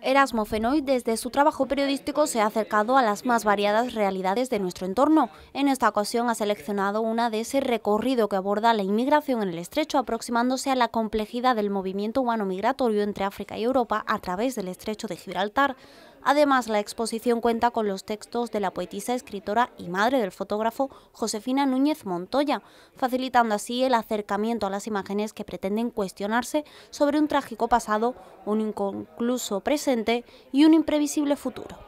Erasmo Fenoy desde su trabajo periodístico se ha acercado a las más variadas realidades de nuestro entorno. En esta ocasión ha seleccionado una de ese recorrido que aborda la inmigración en el estrecho, aproximándose a la complejidad del movimiento humano migratorio entre África y Europa a través del estrecho de Gibraltar. Además, la exposición cuenta con los textos de la poetisa, escritora y madre del fotógrafo Josefina Núñez Montoya, facilitando así el acercamiento a las imágenes que pretenden cuestionarse sobre un trágico pasado, un inconcluso presente y un imprevisible futuro.